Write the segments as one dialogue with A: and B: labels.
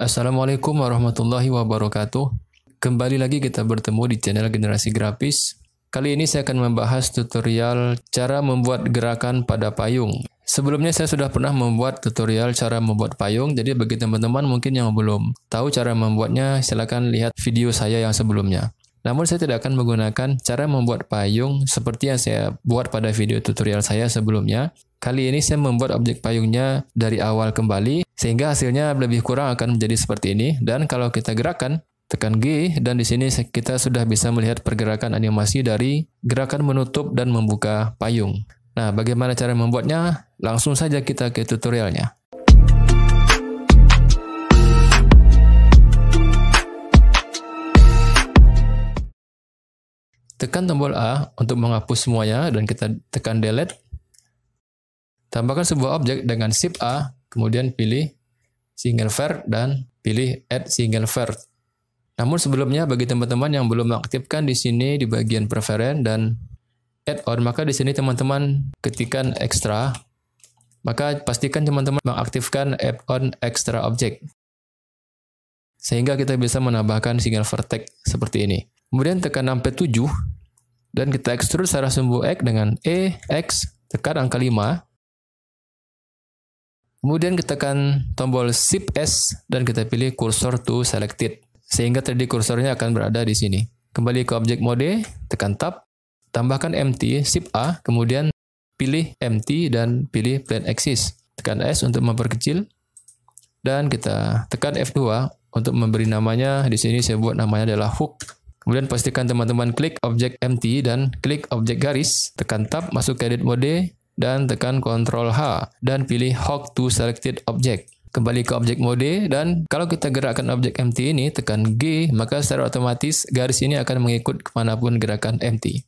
A: Assalamualaikum warahmatullahi wabarakatuh. Kembali lagi kita bertemu di channel Generasi Grafis. Kali ini saya akan membahas tutorial cara membuat gerakan pada payung. Sebelumnya saya sudah pernah membuat tutorial cara membuat payung, jadi bagi teman-teman mungkin yang belum tahu cara membuatnya, silakan lihat video saya yang sebelumnya. Namun saya tidak akan menggunakan cara membuat payung seperti yang saya buat pada video tutorial saya sebelumnya. Kali ini saya membuat objek payungnya dari awal kembali, sehingga hasilnya lebih kurang akan menjadi seperti ini. Dan kalau kita gerakan, tekan G, dan di sini kita sudah bisa melihat pergerakan animasi dari gerakan menutup dan membuka payung. Nah, bagaimana cara membuatnya? Langsung saja kita ke tutorialnya. Tekan tombol A untuk menghapus semuanya dan kita tekan delete Tambahkan sebuah objek dengan shift A, kemudian pilih single vert dan pilih add single vert. Namun sebelumnya bagi teman-teman yang belum mengaktifkan di sini di bagian preference dan add-on, maka di sini teman-teman ketikkan extra, maka pastikan teman-teman mengaktifkan add-on extra object. Sehingga kita bisa menambahkan single vertex seperti ini. Kemudian tekan sampai 7 dan kita extrude secara sumbu X dengan E, X, tekan angka 5, Kemudian kita tekan tombol Shift S dan kita pilih kursor to selected. Sehingga 3D kursornya akan berada di sini. Kembali ke objek mode, tekan tab, tambahkan empty, Shift A, kemudian pilih empty dan pilih plane axis. Tekan S untuk memperkecil dan kita tekan F2 untuk memberi namanya. Di sini saya buat namanya adalah hook. Kemudian pastikan teman-teman klik objek empty dan klik objek garis, tekan tab masuk ke edit mode, dan tekan Ctrl H dan pilih hook to Selected Object. Kembali ke objek mode dan kalau kita gerakkan objek mt ini tekan G maka secara otomatis garis ini akan mengikut kemanapun gerakan mt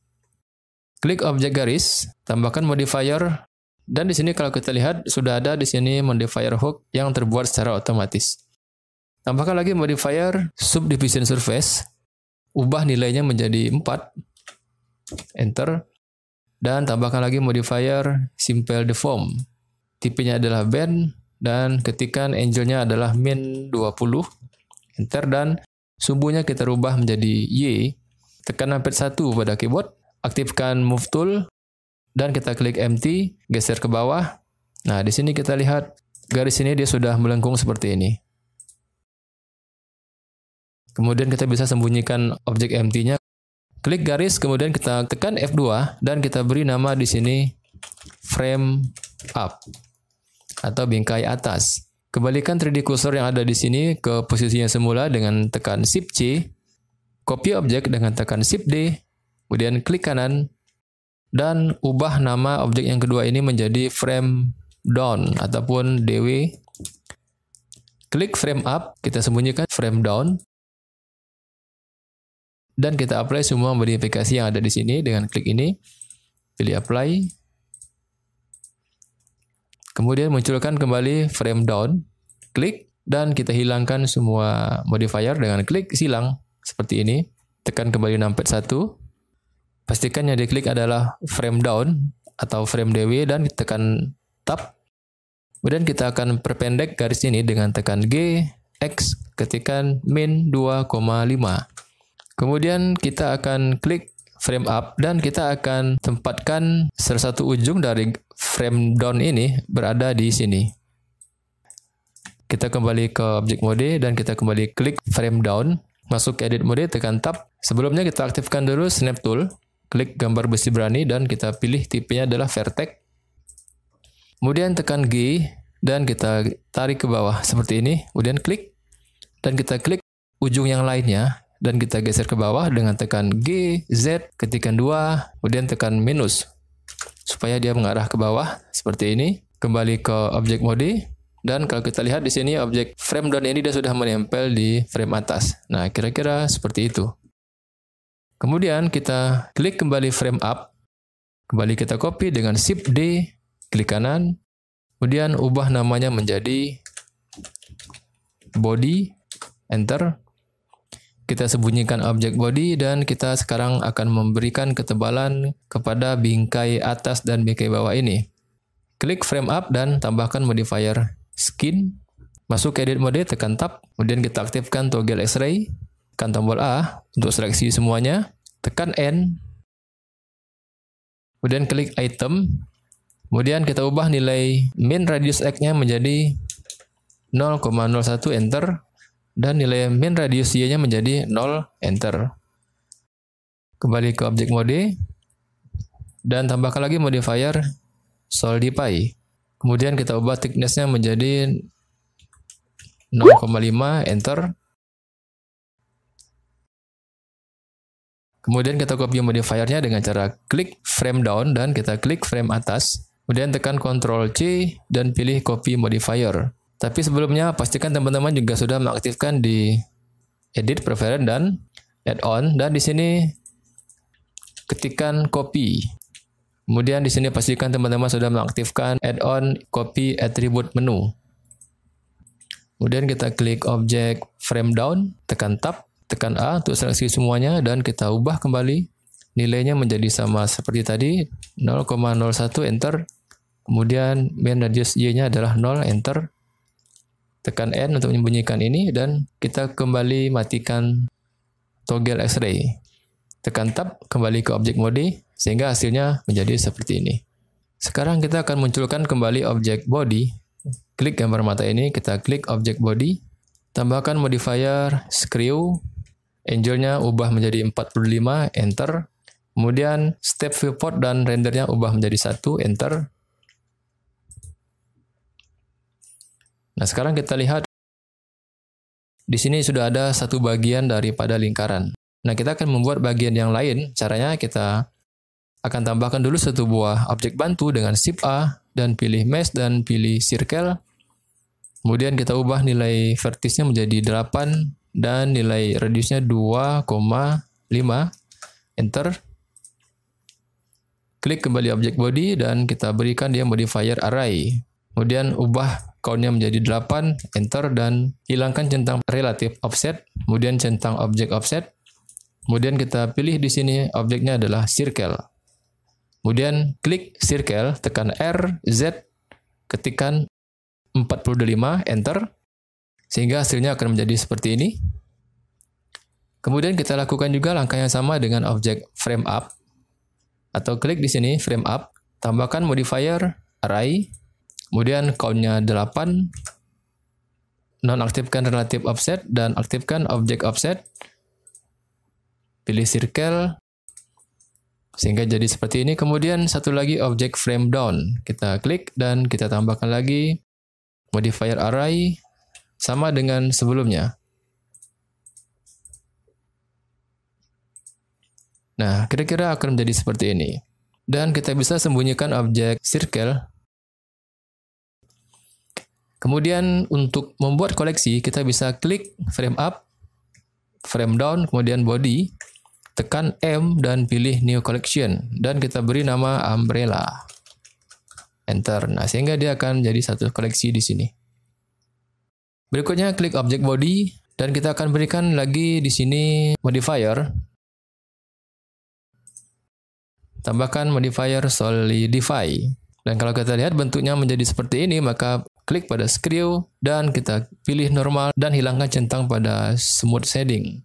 A: Klik objek garis, tambahkan modifier dan di sini kalau kita lihat sudah ada di sini modifier hook yang terbuat secara otomatis. Tambahkan lagi modifier subdivision surface, ubah nilainya menjadi 4. Enter. Dan tambahkan lagi modifier simple deform, Tipenya adalah band dan ketikan angle-nya adalah min 20. Enter dan sumbunya kita rubah menjadi Y. Tekan pad 1 pada keyboard, aktifkan move tool dan kita klik empty, geser ke bawah. Nah, di sini kita lihat garis ini dia sudah melengkung seperti ini. Kemudian kita bisa sembunyikan objek empty-nya Klik garis, kemudian kita tekan F2 dan kita beri nama di sini frame up atau bingkai atas. Kembalikan 3D cursor yang ada di sini ke posisinya semula dengan tekan Shift C, copy objek dengan tekan Shift D, kemudian klik kanan, dan ubah nama objek yang kedua ini menjadi frame down ataupun DW. Klik frame up, kita sembunyikan frame down, dan kita apply semua modifikasi yang ada di sini dengan klik ini pilih apply kemudian munculkan kembali frame down klik dan kita hilangkan semua modifier dengan klik silang seperti ini tekan kembali numpad 1 pastikan yang diklik adalah frame down atau frame DW dan tekan tab kemudian kita akan perpendek garis ini dengan tekan G X ketikan min 2,5 Kemudian kita akan klik frame up dan kita akan tempatkan salah satu ujung dari frame down ini berada di sini. Kita kembali ke objek mode dan kita kembali klik frame down. Masuk ke edit mode, tekan tab. Sebelumnya kita aktifkan dulu snap tool. Klik gambar besi berani dan kita pilih tipenya adalah vertex. Kemudian tekan G dan kita tarik ke bawah seperti ini. Kemudian klik dan kita klik ujung yang lainnya dan kita geser ke bawah dengan tekan G, Z, ketikan 2, kemudian tekan minus supaya dia mengarah ke bawah seperti ini. Kembali ke objek mode dan kalau kita lihat di sini objek frame down ini dia sudah menempel di frame atas. Nah, kira-kira seperti itu. Kemudian kita klik kembali frame up. Kembali kita copy dengan shift D, klik kanan. Kemudian ubah namanya menjadi body, enter. Kita sembunyikan objek body dan kita sekarang akan memberikan ketebalan kepada bingkai atas dan bingkai bawah ini. Klik frame up dan tambahkan modifier skin. Masuk edit mode, tekan tab. Kemudian kita aktifkan toggle x-ray. Tekan tombol A untuk seleksi semuanya. Tekan N. Kemudian klik item. Kemudian kita ubah nilai min radius X-nya menjadi 0,01 enter dan nilai min radius y-nya menjadi 0, enter. Kembali ke objek mode, dan tambahkan lagi modifier solidify. Kemudian kita ubah thickness-nya menjadi 0,5, enter. Kemudian kita copy modifier-nya dengan cara klik frame down dan kita klik frame atas. Kemudian tekan Ctrl C dan pilih copy modifier. Tapi sebelumnya pastikan teman-teman juga sudah mengaktifkan di edit preference dan add-on dan di sini ketikan copy. Kemudian di sini pastikan teman-teman sudah mengaktifkan add-on copy attribute menu. Kemudian kita klik objek frame down, tekan tab, tekan A untuk seleksi semuanya dan kita ubah kembali nilainya menjadi sama seperti tadi 0,01 enter kemudian main radius y-nya adalah 0 enter tekan N untuk menyembunyikan ini dan kita kembali matikan toggle X-ray. Tekan tab kembali ke objek body sehingga hasilnya menjadi seperti ini. Sekarang kita akan munculkan kembali objek body. Klik gambar mata ini, kita klik objek body, tambahkan modifier screw, angle-nya ubah menjadi 45, enter. Kemudian step viewport dan rendernya ubah menjadi satu, enter. Nah, sekarang kita lihat di sini sudah ada satu bagian daripada lingkaran. Nah, kita akan membuat bagian yang lain. Caranya kita akan tambahkan dulu satu buah objek bantu dengan shift A dan pilih mesh dan pilih circle. Kemudian kita ubah nilai vertisnya menjadi 8 dan nilai radiusnya 2,5. Enter. Klik kembali objek body dan kita berikan dia modifier array. Kemudian ubah nya menjadi 8, enter, dan hilangkan centang relatif offset, kemudian centang objek offset, kemudian kita pilih di sini objeknya adalah circle. Kemudian klik circle, tekan R, Z, ketikan 45, enter, sehingga hasilnya akan menjadi seperti ini. Kemudian kita lakukan juga langkah yang sama dengan objek frame up, atau klik di sini frame up, tambahkan modifier array, Kemudian countnya 8. Nonaktifkan relative offset dan aktifkan object offset. Pilih circle. Sehingga jadi seperti ini. Kemudian satu lagi object frame down. Kita klik dan kita tambahkan lagi modifier array sama dengan sebelumnya. Nah, kira-kira akan menjadi seperti ini. Dan kita bisa sembunyikan objek circle Kemudian untuk membuat koleksi, kita bisa klik frame up, frame down, kemudian body, tekan M dan pilih new collection dan kita beri nama umbrella. Enter. Nah, sehingga dia akan jadi satu koleksi di sini. Berikutnya klik object body dan kita akan berikan lagi di sini modifier. Tambahkan modifier solidify. Dan kalau kita lihat bentuknya menjadi seperti ini, maka klik pada screw dan kita pilih normal dan hilangkan centang pada smooth shading.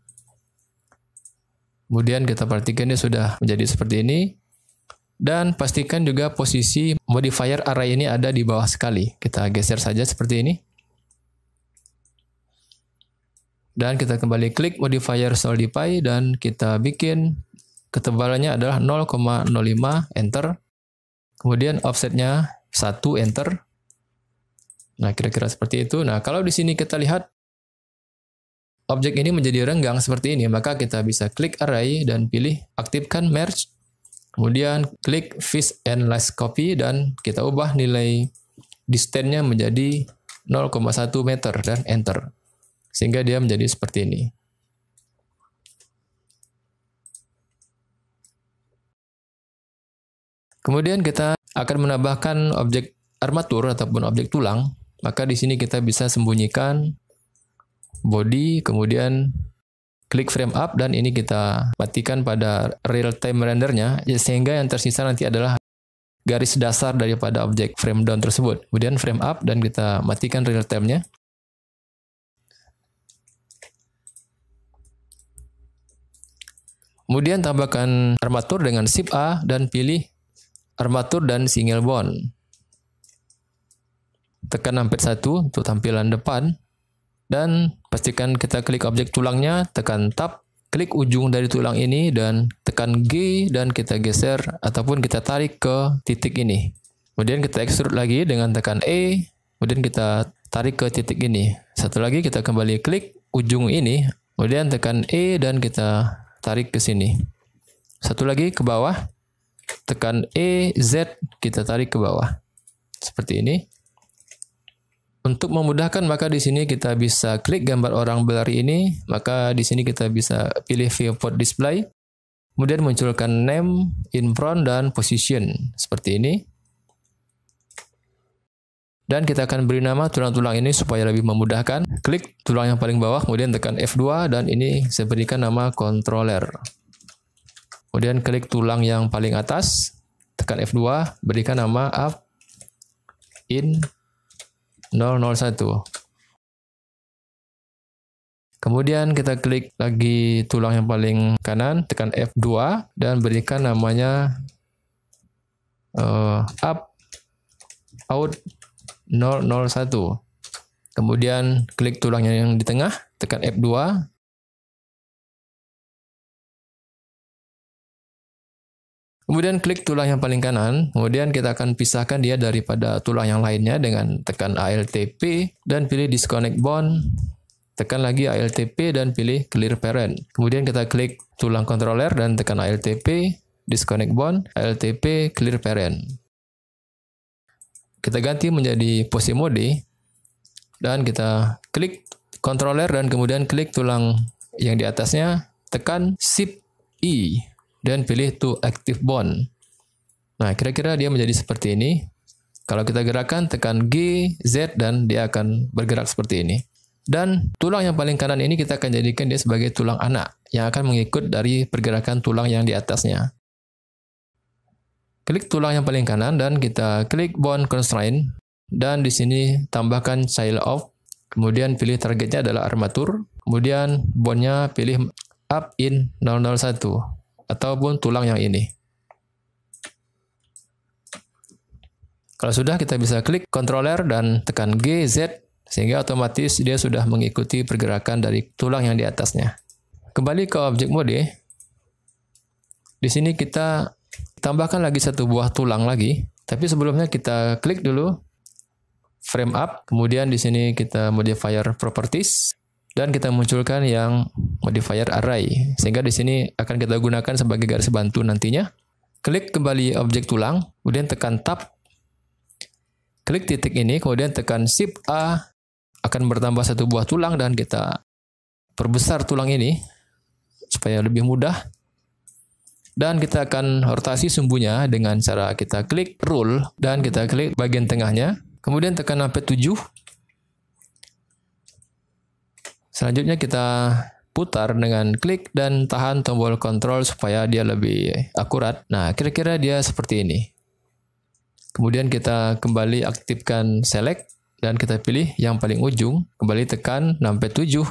A: Kemudian kita perhatikan dia sudah menjadi seperti ini. Dan pastikan juga posisi modifier array ini ada di bawah sekali. Kita geser saja seperti ini. Dan kita kembali klik modifier solidify dan kita bikin ketebalannya adalah 0,05 enter. Kemudian offsetnya 1 enter Nah, kira-kira seperti itu. Nah, kalau di sini kita lihat objek ini menjadi renggang seperti ini, maka kita bisa klik array dan pilih aktifkan merge. Kemudian klik fish and last copy dan kita ubah nilai distance-nya menjadi 0,1 meter dan enter. Sehingga dia menjadi seperti ini. Kemudian kita akan menambahkan objek armatur ataupun objek tulang maka di sini kita bisa sembunyikan body, kemudian klik frame up dan ini kita matikan pada real time rendernya ya, sehingga yang tersisa nanti adalah garis dasar daripada objek frame down tersebut. Kemudian frame up dan kita matikan real time-nya. Kemudian tambahkan armatur dengan shift A dan pilih armatur dan single bond tekan numpad 1 untuk tampilan depan, dan pastikan kita klik objek tulangnya, tekan tab, klik ujung dari tulang ini, dan tekan G, dan kita geser ataupun kita tarik ke titik ini. Kemudian kita extrude lagi dengan tekan E, kemudian kita tarik ke titik ini. Satu lagi kita kembali klik ujung ini, kemudian tekan E dan kita tarik ke sini. Satu lagi ke bawah, tekan E, Z, kita tarik ke bawah. Seperti ini. Untuk memudahkan maka di sini kita bisa klik gambar orang berlari ini, maka di sini kita bisa pilih viewport display. Kemudian munculkan name, in front dan position seperti ini. Dan kita akan beri nama tulang-tulang ini supaya lebih memudahkan. Klik tulang yang paling bawah, kemudian tekan F2 dan ini saya berikan nama controller. Kemudian klik tulang yang paling atas, tekan F2, berikan nama up, in, 001. Kemudian kita klik lagi tulang yang paling kanan, tekan F2 dan berikan namanya uh, up out 001. Kemudian klik tulang yang di tengah, tekan F2 Kemudian klik tulang yang paling kanan, kemudian kita akan pisahkan dia daripada tulang yang lainnya dengan tekan ALTP dan pilih disconnect bond, tekan lagi ALTP dan pilih clear parent. Kemudian kita klik tulang controller dan tekan ALTP, disconnect bond, ALTP, clear parent. Kita ganti menjadi posisi mode dan kita klik controller dan kemudian klik tulang yang di atasnya, tekan shift I. E dan pilih to active bond. Nah, kira-kira dia menjadi seperti ini. Kalau kita gerakan, tekan G, Z, dan dia akan bergerak seperti ini. Dan tulang yang paling kanan ini kita akan jadikan dia sebagai tulang anak yang akan mengikut dari pergerakan tulang yang di atasnya. Klik tulang yang paling kanan dan kita klik bone constraint dan di sini tambahkan child of, kemudian pilih targetnya adalah armatur, kemudian bondnya pilih up in 001 ataupun tulang yang ini. Kalau sudah kita bisa klik controller dan tekan GZ sehingga otomatis dia sudah mengikuti pergerakan dari tulang yang di atasnya. Kembali ke objek mode. Di sini kita tambahkan lagi satu buah tulang lagi, tapi sebelumnya kita klik dulu frame up, kemudian di sini kita modifier properties dan kita munculkan yang modifier array. Sehingga di sini akan kita gunakan sebagai garis bantu nantinya. Klik kembali objek tulang, kemudian tekan tab. Klik titik ini, kemudian tekan shift A. Akan bertambah satu buah tulang dan kita perbesar tulang ini supaya lebih mudah. Dan kita akan rotasi sumbunya dengan cara kita klik rule dan kita klik bagian tengahnya. Kemudian tekan HP 7. Selanjutnya kita putar dengan klik dan tahan tombol kontrol supaya dia lebih akurat. Nah, kira-kira dia seperti ini. Kemudian kita kembali aktifkan select dan kita pilih yang paling ujung, kembali tekan sampai 7.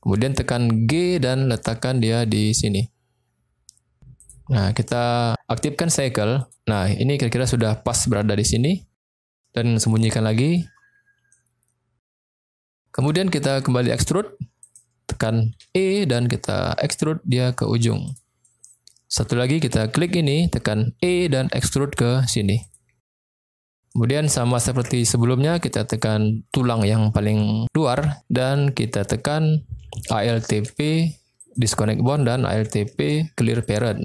A: Kemudian tekan G dan letakkan dia di sini. Nah, kita aktifkan cycle. Nah, ini kira-kira sudah pas berada di sini. Dan sembunyikan lagi. Kemudian kita kembali extrude tekan E dan kita extrude dia ke ujung. Satu lagi kita klik ini, tekan E dan extrude ke sini. Kemudian sama seperti sebelumnya kita tekan tulang yang paling luar dan kita tekan ALTP disconnect bond dan ALTP clear parent.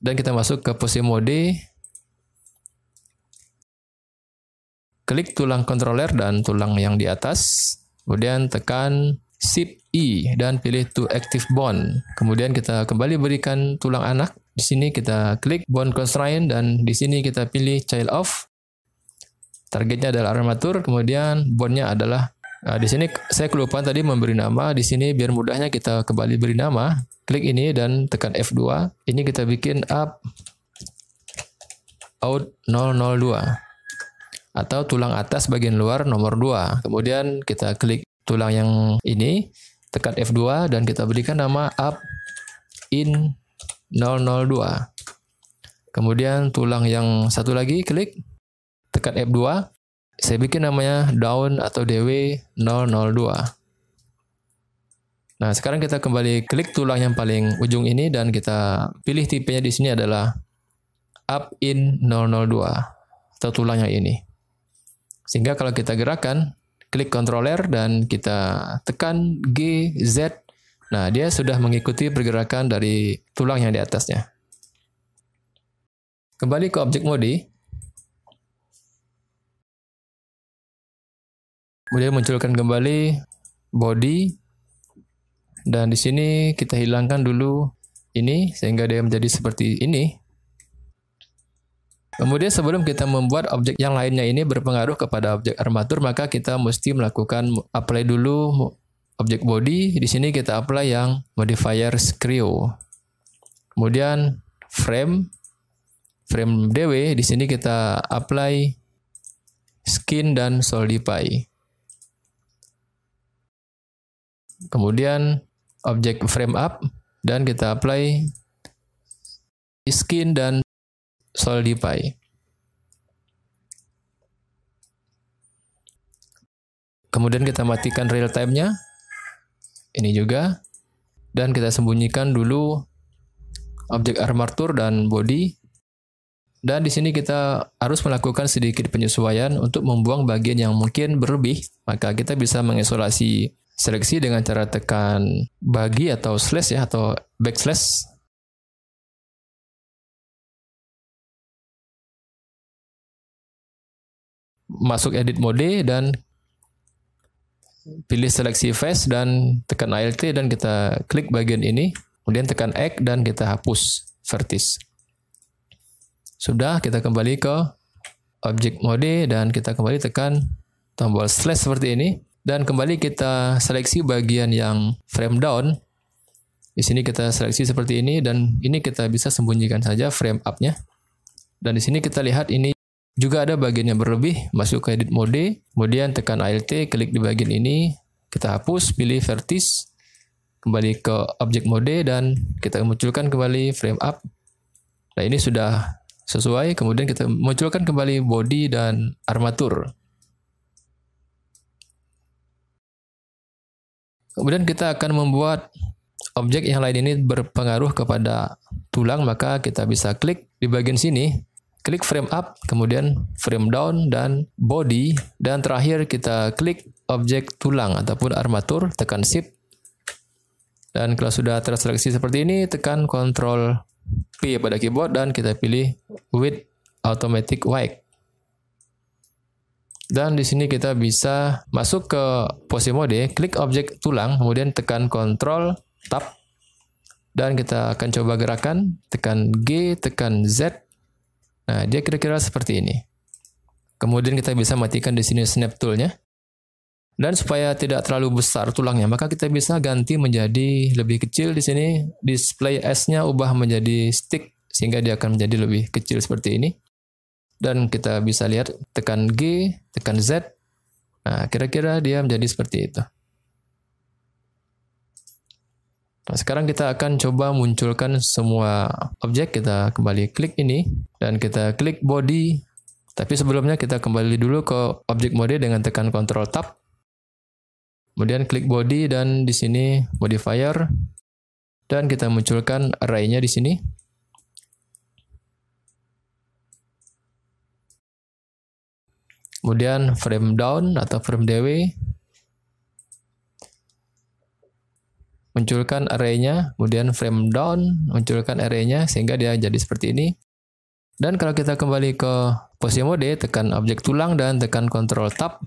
A: Dan kita masuk ke posisi mode. Klik tulang controller dan tulang yang di atas. Kemudian tekan Shift E dan pilih to active bone. Kemudian kita kembali berikan tulang anak. Di sini kita klik bone constraint dan di sini kita pilih child off. Targetnya adalah armatur, kemudian bondnya adalah Nah, di sini saya kelupaan tadi memberi nama. Di sini biar mudahnya kita kembali beri nama. Klik ini dan tekan F2. Ini kita bikin up out 002 atau tulang atas bagian luar nomor 2. Kemudian kita klik tulang yang ini, tekan F2 dan kita berikan nama up in 002. Kemudian tulang yang satu lagi klik, tekan F2. Saya bikin namanya down atau DW 002. Nah, sekarang kita kembali klik tulang yang paling ujung ini dan kita pilih tipenya di sini adalah up in 002 atau tulang yang ini. Sehingga kalau kita gerakan, klik controller dan kita tekan G, Z. Nah, dia sudah mengikuti pergerakan dari tulang yang di atasnya. Kembali ke objek modi. Kemudian munculkan kembali body dan di sini kita hilangkan dulu ini sehingga dia menjadi seperti ini Kemudian sebelum kita membuat objek yang lainnya ini berpengaruh kepada objek armatur, maka kita mesti melakukan apply dulu objek body. Di sini kita apply yang modifier screw. Kemudian frame frame DW di sini kita apply skin dan solidify. Kemudian objek frame up dan kita apply skin dan solidify. Kemudian kita matikan real time-nya. Ini juga. Dan kita sembunyikan dulu objek armature dan body. Dan di sini kita harus melakukan sedikit penyesuaian untuk membuang bagian yang mungkin berlebih. Maka kita bisa mengisolasi seleksi dengan cara tekan bagi atau slash ya atau backslash masuk edit mode dan pilih seleksi face dan tekan alt dan kita klik bagian ini kemudian tekan X dan kita hapus vertis sudah kita kembali ke objek mode dan kita kembali tekan tombol slash seperti ini dan kembali kita seleksi bagian yang frame down di sini kita seleksi seperti ini dan ini kita bisa sembunyikan saja frame up-nya dan di sini kita lihat ini juga ada bagian yang berlebih, masuk ke edit mode, kemudian tekan alt, klik di bagian ini, kita hapus, pilih vertis, kembali ke objek mode, dan kita munculkan kembali frame up. Nah ini sudah sesuai, kemudian kita munculkan kembali body dan armatur. Kemudian kita akan membuat objek yang lain ini berpengaruh kepada tulang, maka kita bisa klik di bagian sini, klik frame up, kemudian frame down dan body dan terakhir kita klik objek tulang ataupun armatur, tekan shift. Dan kalau sudah terseleksi seperti ini, tekan Ctrl P pada keyboard dan kita pilih with automatic wide. Dan di sini kita bisa masuk ke pose mode, klik objek tulang, kemudian tekan Ctrl Tab dan kita akan coba gerakan, tekan G, tekan Z, Nah, dia kira-kira seperti ini. Kemudian kita bisa matikan di sini snap toolnya. Dan supaya tidak terlalu besar tulangnya, maka kita bisa ganti menjadi lebih kecil di sini. Display S-nya ubah menjadi stick, sehingga dia akan menjadi lebih kecil seperti ini. Dan kita bisa lihat tekan G, tekan Z. Nah, kira-kira dia menjadi seperti itu. Nah, sekarang kita akan coba munculkan semua objek. Kita kembali klik ini dan kita klik body. Tapi sebelumnya kita kembali dulu ke objek mode dengan tekan Ctrl Tab. Kemudian klik body dan di sini modifier dan kita munculkan array-nya di sini. Kemudian frame down atau frame DW munculkan arraynya, kemudian frame down munculkan arraynya sehingga dia jadi seperti ini. Dan kalau kita kembali ke posisi mode, tekan objek tulang dan tekan Ctrl Tab,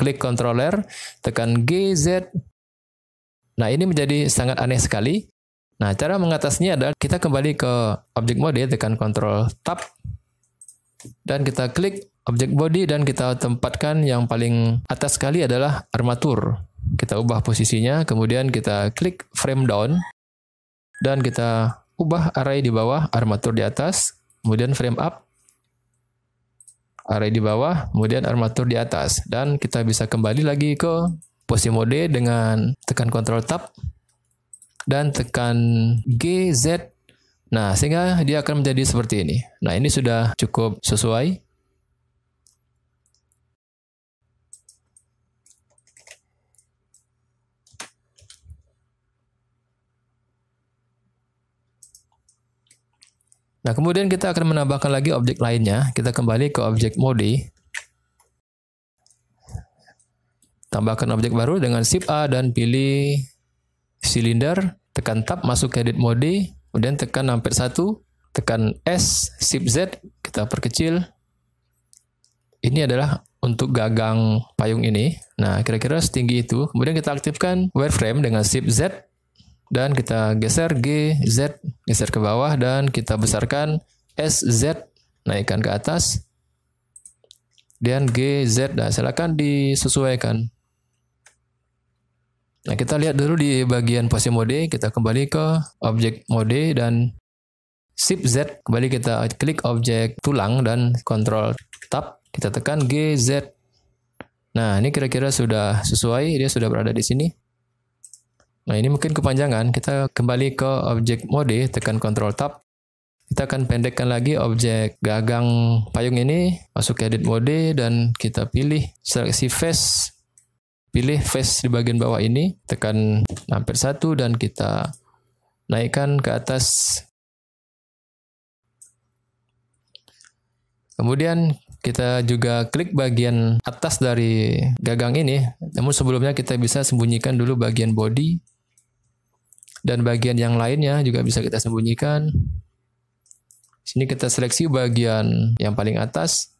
A: klik controller, tekan GZ. Nah, ini menjadi sangat aneh sekali. Nah, cara mengatasinya adalah kita kembali ke objek mode, tekan Ctrl Tab, dan kita klik objek body dan kita tempatkan yang paling atas sekali adalah armatur. Kita ubah posisinya, kemudian kita klik frame down, dan kita ubah array di bawah, armatur di atas, kemudian frame up, array di bawah, kemudian armatur di atas. Dan kita bisa kembali lagi ke posisi mode dengan tekan Ctrl Tab, dan tekan G, Z. Nah, sehingga dia akan menjadi seperti ini. Nah, ini sudah cukup sesuai. Nah, kemudian kita akan menambahkan lagi objek lainnya. Kita kembali ke objek mode. Tambahkan objek baru dengan shift A dan pilih silinder, tekan tab masuk ke edit mode, kemudian tekan hampir 1, tekan S, shift Z, kita perkecil. Ini adalah untuk gagang payung ini. Nah, kira-kira setinggi itu. Kemudian kita aktifkan wireframe dengan shift Z, dan kita geser G, Z, geser ke bawah dan kita besarkan S, Z, naikkan ke atas. Dan G, Z, nah silakan disesuaikan. Nah, kita lihat dulu di bagian posisi mode, kita kembali ke objek mode dan Shift Z, kembali kita klik objek tulang dan Control Tab, kita tekan G, Z. Nah, ini kira-kira sudah sesuai, dia sudah berada di sini. Nah ini mungkin kepanjangan, kita kembali ke objek mode, tekan Ctrl Tab. Kita akan pendekkan lagi objek gagang payung ini, masuk ke edit mode dan kita pilih seleksi face. Pilih face di bagian bawah ini, tekan hampir satu dan kita naikkan ke atas. Kemudian kita juga klik bagian atas dari gagang ini. Namun sebelumnya kita bisa sembunyikan dulu bagian body dan bagian yang lainnya juga bisa kita sembunyikan. Sini kita seleksi bagian yang paling atas.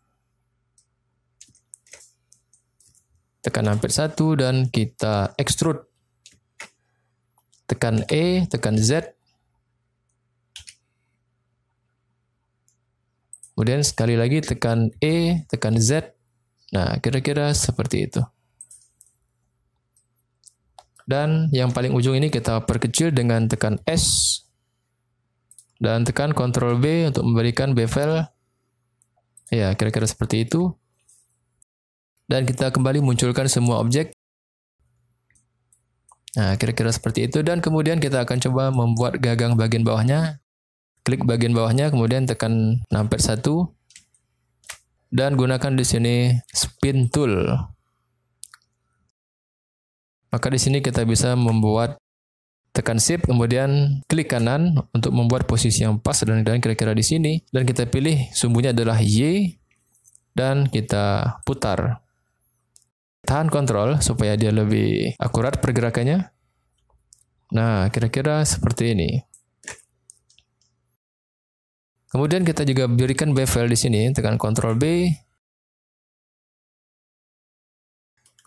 A: Tekan hampir satu dan kita extrude. Tekan E, tekan Z. Kemudian sekali lagi tekan E, tekan Z. Nah, kira-kira seperti itu. Dan yang paling ujung ini kita perkecil dengan tekan S dan tekan Ctrl B untuk memberikan bevel. Ya, kira-kira seperti itu. Dan kita kembali munculkan semua objek. Nah, kira-kira seperti itu. Dan kemudian kita akan coba membuat gagang bagian bawahnya. Klik bagian bawahnya, kemudian tekan numpad 1. Dan gunakan di sini spin tool. Maka di sini kita bisa membuat tekan shift kemudian klik kanan untuk membuat posisi yang pas dan dan kira-kira di sini dan kita pilih sumbunya adalah Y dan kita putar. Tahan kontrol supaya dia lebih akurat pergerakannya. Nah, kira-kira seperti ini. Kemudian kita juga berikan bevel di sini, tekan Ctrl B.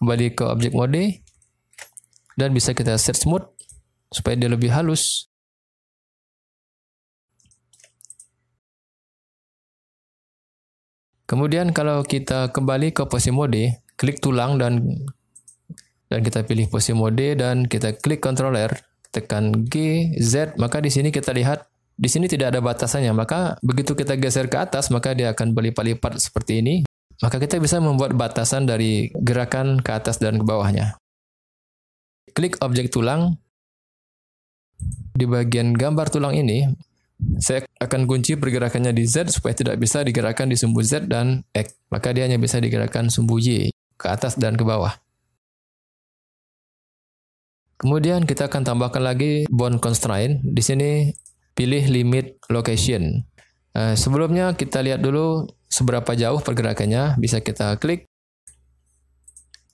A: Kembali ke objek mode, dan bisa kita search smooth supaya dia lebih halus. Kemudian kalau kita kembali ke posisi mode, klik tulang dan dan kita pilih posisi mode dan kita klik controller, tekan G, Z, maka di sini kita lihat di sini tidak ada batasannya, maka begitu kita geser ke atas maka dia akan berlipat-lipat seperti ini. Maka kita bisa membuat batasan dari gerakan ke atas dan ke bawahnya klik objek tulang, di bagian gambar tulang ini, saya akan kunci pergerakannya di Z supaya tidak bisa digerakkan di sumbu Z dan X. Maka dia hanya bisa digerakkan sumbu Y ke atas dan ke bawah. Kemudian kita akan tambahkan lagi bond constraint. Di sini pilih limit location. Eh, sebelumnya kita lihat dulu seberapa jauh pergerakannya. Bisa kita klik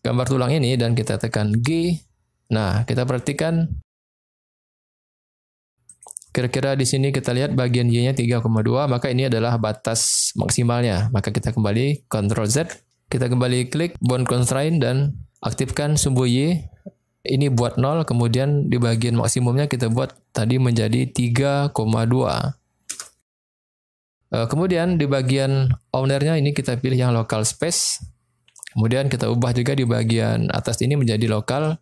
A: gambar tulang ini dan kita tekan G Nah, kita perhatikan kira-kira di sini kita lihat bagian Y-nya 3,2, maka ini adalah batas maksimalnya. Maka kita kembali Ctrl Z, kita kembali klik bond constraint dan aktifkan sumbu Y. Ini buat 0, kemudian di bagian maksimumnya kita buat tadi menjadi 3,2. Eh, kemudian di bagian ownernya ini kita pilih yang local space. Kemudian kita ubah juga di bagian atas ini menjadi local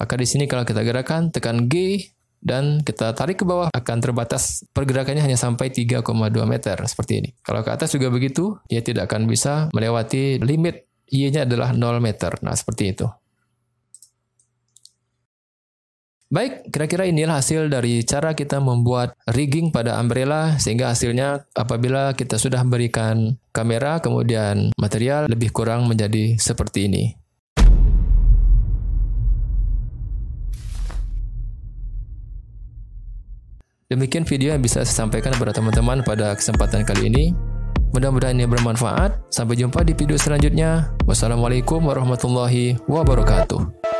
A: Maka di sini kalau kita gerakan, tekan G, dan kita tarik ke bawah akan terbatas pergerakannya hanya sampai 3,2 meter seperti ini. Kalau ke atas juga begitu, dia tidak akan bisa melewati limit Y-nya adalah 0 meter. Nah, seperti itu. Baik, kira-kira inilah hasil dari cara kita membuat rigging pada umbrella sehingga hasilnya apabila kita sudah berikan kamera kemudian material lebih kurang menjadi seperti ini. Demikian video yang bisa saya sampaikan kepada teman-teman pada kesempatan kali ini. Mudah-mudahan ini bermanfaat. Sampai jumpa di video selanjutnya. Wassalamualaikum warahmatullahi wabarakatuh.